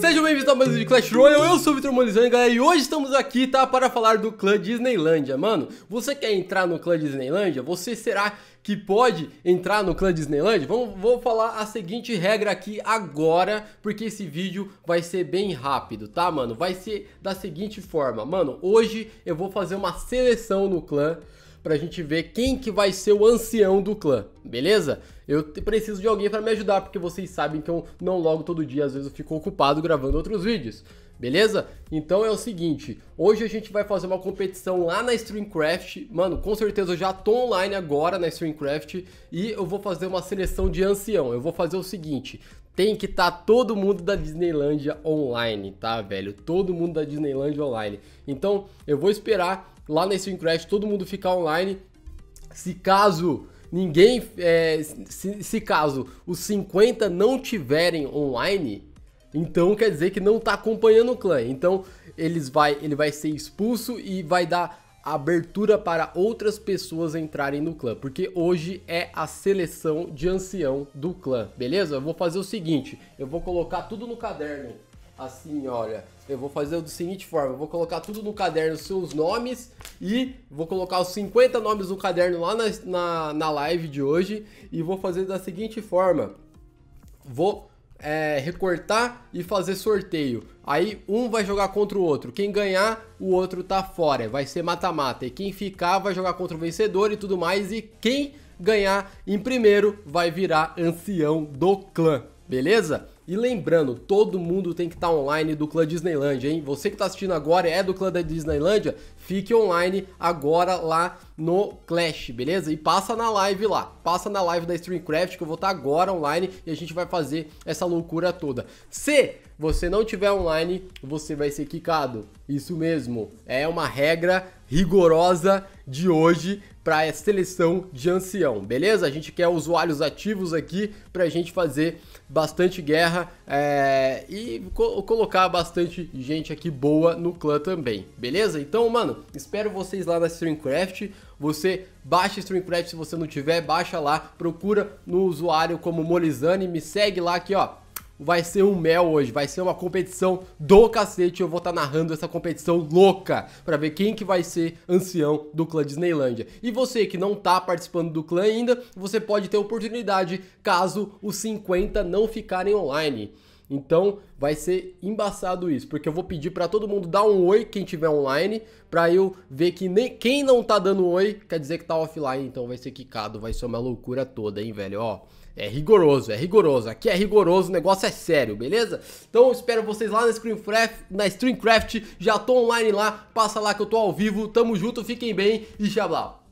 Sejam bem-vindos a mais um vídeo de Clash Royale, eu sou o Vitor Molizani, galera, e hoje estamos aqui, tá, para falar do clã Disneylandia, Mano, você quer entrar no clã Disneylandia? Você será que pode entrar no clã Disneylandia? Vamos, vou falar a seguinte regra aqui agora, porque esse vídeo vai ser bem rápido, tá, mano? Vai ser da seguinte forma, mano, hoje eu vou fazer uma seleção no clã pra gente ver quem que vai ser o ancião do clã, beleza? Eu preciso de alguém para me ajudar, porque vocês sabem que eu não logo todo dia, às vezes eu fico ocupado gravando outros vídeos. Beleza? Então é o seguinte, hoje a gente vai fazer uma competição lá na Streamcraft. Mano, com certeza eu já tô online agora na Streamcraft e eu vou fazer uma seleção de ancião. Eu vou fazer o seguinte, tem que estar tá todo mundo da Disneylandia online, tá, velho? Todo mundo da Disneylandia online. Então, eu vou esperar lá nesse Minecraft todo mundo ficar online. Se caso ninguém. É, se, se caso os 50 não tiverem online, então quer dizer que não tá acompanhando o clã. Então, eles vai, ele vai ser expulso e vai dar abertura para outras pessoas entrarem no clã, porque hoje é a seleção de ancião do clã, beleza? Eu vou fazer o seguinte, eu vou colocar tudo no caderno, assim, olha, eu vou fazer da seguinte forma, eu vou colocar tudo no caderno, seus nomes, e vou colocar os 50 nomes no caderno lá na, na, na live de hoje, e vou fazer da seguinte forma, vou é, recortar e fazer sorteio. Aí um vai jogar contra o outro. Quem ganhar, o outro tá fora. Vai ser mata-mata. E quem ficar vai jogar contra o vencedor e tudo mais. E quem ganhar em primeiro vai virar ancião do clã. Beleza? E lembrando, todo mundo tem que estar tá online do Clã Disneylandia, hein? Você que está assistindo agora é do Clã da Disneylandia, fique online agora lá no Clash, beleza? E passa na live lá, passa na live da Streamcraft que eu vou estar tá agora online e a gente vai fazer essa loucura toda. Se você não tiver online, você vai ser quicado. Isso mesmo, é uma regra rigorosa de hoje para a seleção de ancião, beleza? A gente quer usuários ativos aqui para a gente fazer bastante guerra é, e co colocar bastante gente aqui boa no clã também, beleza? Então, mano, espero vocês lá na StreamCraft. Você baixa StreamCraft se você não tiver, baixa lá, procura no usuário como Molizane, me segue lá aqui, ó vai ser um mel hoje, vai ser uma competição do cacete, eu vou estar tá narrando essa competição louca para ver quem que vai ser ancião do clã Disneylandia. E você que não tá participando do clã ainda, você pode ter oportunidade caso os 50 não ficarem online. Então vai ser embaçado isso, porque eu vou pedir para todo mundo dar um oi quem tiver online, para eu ver que nem quem não tá dando oi quer dizer que tá offline, então vai ser quicado, vai ser uma loucura toda, hein, velho, ó. É rigoroso, é rigoroso. Aqui é rigoroso, o negócio é sério, beleza? Então eu espero vocês lá na Screencraft, na Streamcraft. Já tô online lá, passa lá que eu tô ao vivo. Tamo junto, fiquem bem e tchau.